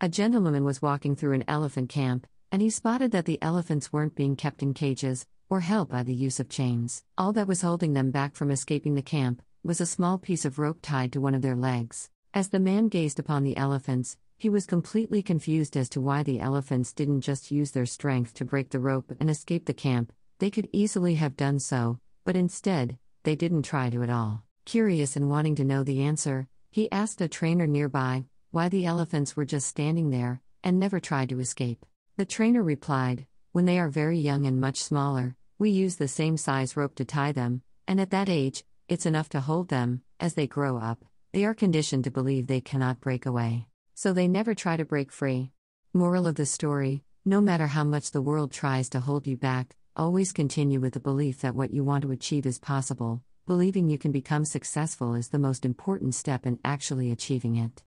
A gentleman was walking through an elephant camp, and he spotted that the elephants weren't being kept in cages or held by the use of chains. All that was holding them back from escaping the camp was a small piece of rope tied to one of their legs. As the man gazed upon the elephants, he was completely confused as to why the elephants didn't just use their strength to break the rope and escape the camp, they could easily have done so, but instead, they didn't try to at all. Curious and wanting to know the answer, he asked a trainer nearby, why the elephants were just standing there and never tried to escape. The trainer replied, When they are very young and much smaller, we use the same size rope to tie them, and at that age, it's enough to hold them. As they grow up, they are conditioned to believe they cannot break away. So they never try to break free. Moral of the story no matter how much the world tries to hold you back, always continue with the belief that what you want to achieve is possible. Believing you can become successful is the most important step in actually achieving it.